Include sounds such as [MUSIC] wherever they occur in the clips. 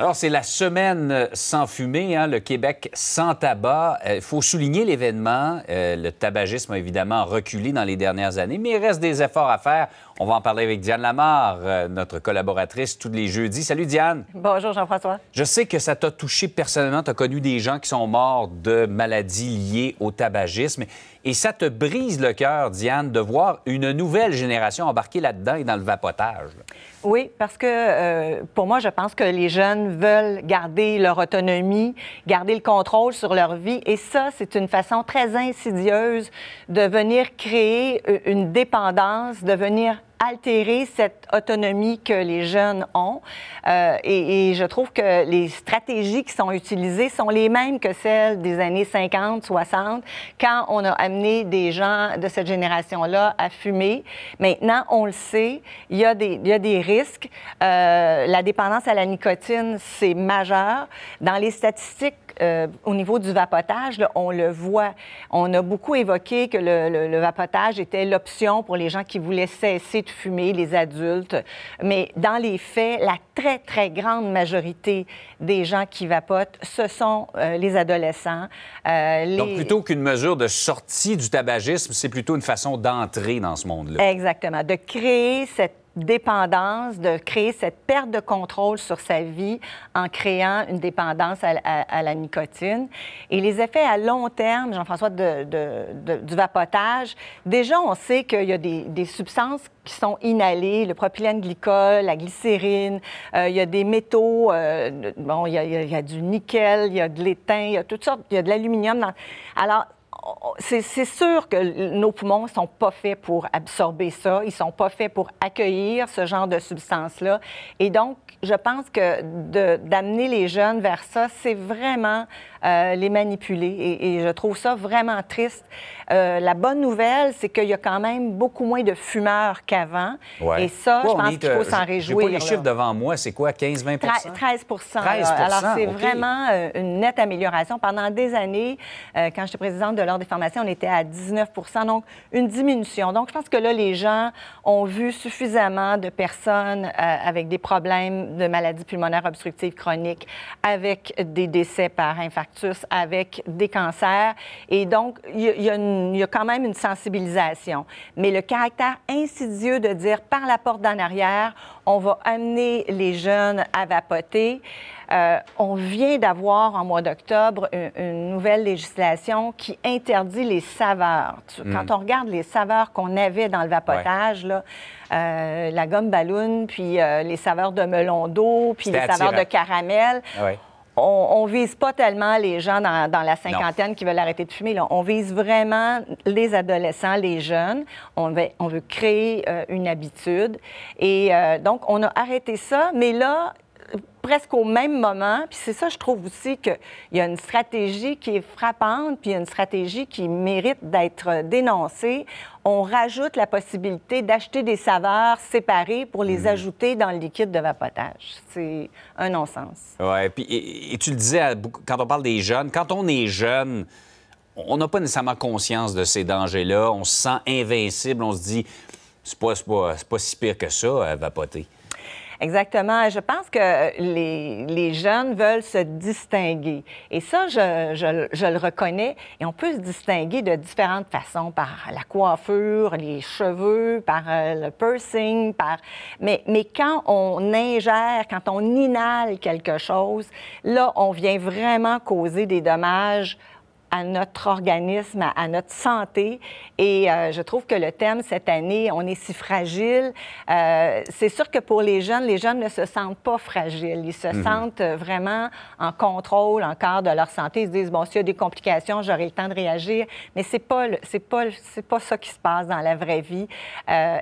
Alors, c'est la semaine euh, sans fumée, hein, le Québec sans tabac. Euh, il faut souligner l'événement. Euh, le tabagisme a évidemment reculé dans les dernières années, mais il reste des efforts à faire. On va en parler avec Diane Lamarre, euh, notre collaboratrice, tous les jeudis. Salut, Diane. Bonjour, Jean-François. Je sais que ça t'a touché personnellement. Tu as connu des gens qui sont morts de maladies liées au tabagisme. Et ça te brise le cœur, Diane, de voir une nouvelle génération embarquée là-dedans et dans le vapotage. Oui, parce que euh, pour moi, je pense que les jeunes veulent garder leur autonomie, garder le contrôle sur leur vie. Et ça, c'est une façon très insidieuse de venir créer euh, une dépendance, de venir altérer cette autonomie que les jeunes ont. Euh, et, je trouve que les stratégies qui sont utilisées sont les mêmes que celles des années 50, 60, quand on a amené des gens de cette génération-là à fumer. Maintenant, on le sait, il y a des, risques. Euh, la dépendance à la nicotine, c'est majeur. Dans les statistiques euh, au niveau du vapotage, on le voit. On a beaucoup évoqué que le, le vapotage était l'option pour les gens qui voulaient cesser fumer, les adultes. Mais dans les faits, la très, très grande majorité des gens qui vapotent, ce sont euh, les adolescents. Euh, Donc, plutôt qu'une mesure de sortie du tabagisme, c'est plutôt une façon d'entrer dans ce monde-là. Exactement, de créer cette dépendance, de créer cette perte de contrôle sur sa vie en créant une dépendance à, la nicotine. Et les effets à long terme, Jean-François, de, du vapotage, déjà, on sait qu'il y a des, substances qui sont inhalées, le propylène glycol, la glycérine, euh, il y a des métaux, euh, bon, il y, a, il y, a, du nickel, il y a de l'étain, il y a toutes sortes, il y a de l'aluminium. Dans... Alors, c'est sûr que nos poumons ne sont pas faits pour absorber ça, ils ne sont pas faits pour accueillir ce genre de substances-là. Et donc, je pense que d'amener les jeunes vers ça, c'est vraiment euh, les manipuler. Et, je trouve ça vraiment triste. Euh, la bonne nouvelle, c'est qu'il y a quand même beaucoup moins de fumeurs qu'avant. Et ça, je pense qu'il faut euh, s'en réjouir. Pas les chiffres devant moi, c'est quoi, 15-20 13 Alors, c'est vraiment une nette amélioration. Pendant des années, quand j'étais présidente de lors des pharmaciens, on était à 19 donc une diminution. Donc, je pense que là, les gens ont vu suffisamment de personnes euh, avec des problèmes de maladies pulmonaires obstructives chroniques, avec des décès par infarctus, avec des cancers. Et donc, il y, a quand même une sensibilisation. Mais le caractère insidieux de dire par la porte d'en arrière, on va amener les jeunes à vapoter. Euh, on vient d'avoir en mois d'octobre une, nouvelle législation qui interdit les saveurs. Hmm. Quand on regarde les saveurs qu'on avait dans le vapotage, euh, la gomme balloon, puis euh, les saveurs de melon d'eau, puis les saveurs de caramel, ah on, ne vise pas tellement les gens dans, la cinquantaine qui veulent arrêter de fumer. On vise vraiment les adolescents, les jeunes. On veut, créer euh, une habitude. Et euh, donc, on a arrêté ça, mais là, presque au même moment. Puis c'est ça, je trouve aussi qu'il y a une stratégie qui est frappante, puis il y a une stratégie qui mérite d'être dénoncée. On rajoute la possibilité d'acheter des saveurs séparées pour les mhm. ajouter dans le liquide de vapotage. C'est un non-sens. Oui, puis et, tu le disais quand on parle des jeunes, quand on est jeune, on n'a pas nécessairement conscience de ces dangers-là. On se sent invincible, on se dit, c'est pas, pas, pas si pire que ça, euh, vapoter. Exactement. Je pense que euh, les, les jeunes veulent se distinguer. Et ça, je, je, je, le reconnais. Et on peut se distinguer de différentes façons, par la coiffure, les cheveux, par euh, le piercing, par... Mais, mais quand on ingère, quand on inhale quelque chose, là, on vient vraiment causer des dommages à notre organisme, à, notre santé. Et euh, je trouve que le thème cette année, on est si fragile. Euh, c'est sûr que pour les jeunes, les jeunes ne se sentent pas fragiles. Ils se mhm. sentent euh, vraiment en contrôle encore de leur santé. Ils se disent, bon, s'il y a des complications, j'aurai le temps de réagir. Mais c'est pas, pas, c'est pas ça qui se passe dans la vraie vie.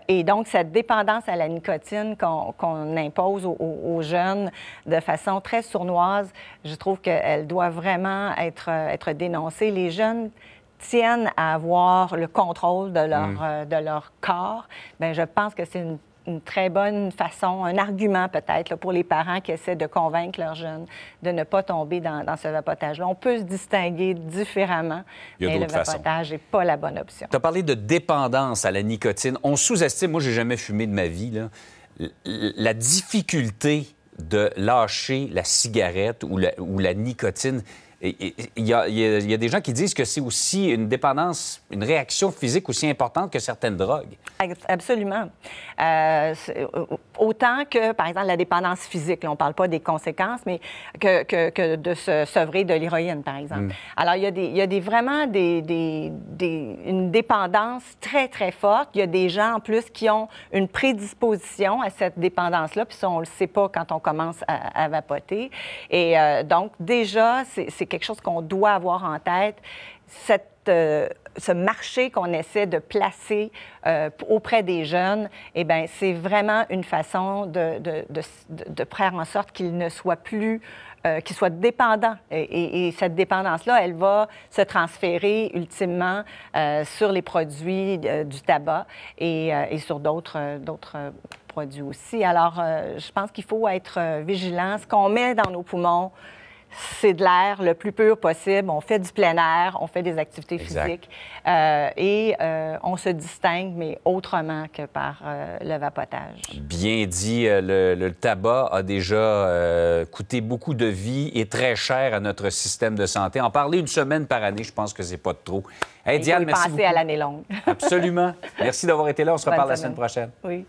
et donc, cette dépendance à la nicotine qu'on, impose aux, aux, jeunes de façon très sournoise, je trouve qu'elle doit vraiment être, être dénoncée les jeunes tiennent à avoir le contrôle de leur, mm. euh, de leur corps, bien, je pense que c'est une, très bonne façon, un argument peut-être pour les parents qui essaient de convaincre leurs jeunes de ne pas tomber dans, ce vapotage-là. On peut se distinguer différemment, mais le vapotage n'est pas la bonne option. Tu as parlé de dépendance à la nicotine. On sous-estime, moi j'ai jamais fumé de ma vie, la difficulté de lâcher la cigarette ou ou la nicotine. Il y, a, il, y a, des gens qui disent que c'est aussi une dépendance, une réaction physique aussi importante que certaines drogues. Absolument. Euh, autant que, par exemple, la dépendance physique, on ne parle pas des conséquences, mais que, que, de se sevrer de l'héroïne, par exemple. Hmm. Alors, il y a, des, il y a des, vraiment des, des, une dépendance très, très forte. Il y a des gens, en plus, qui ont une prédisposition à cette dépendance-là, puis ça, on ne le sait pas quand on commence à, vapoter. Et euh, donc, déjà, c'est c'est quelque chose qu'on doit avoir en tête. Cette euh, ce marché qu'on essaie de placer euh, auprès des jeunes, et eh ben c'est vraiment une façon de, faire en sorte qu'ils ne soient plus, euh, qu'ils soient dépendants. Et, cette dépendance-là, elle va se transférer ultimement sur les produits du tabac et, sur d'autres, d'autres produits aussi. Alors, je pense qu'il faut être vigilant. Ce qu'on met dans nos poumons, c'est de l'air le plus pur possible. On fait du plein air, on fait des activités physiques euh, et euh, on se distingue, mais autrement que par euh, le vapotage. Bien dit, le, tabac a déjà coûté beaucoup de vies et très cher à notre système de santé. En parler une semaine par année, je pense que c'est pas de trop. Hey, Diane, merci. à l'année longue. Absolument. [LAUGHS] Merci d'avoir été là. On se reparle la semaine prochaine. Oui.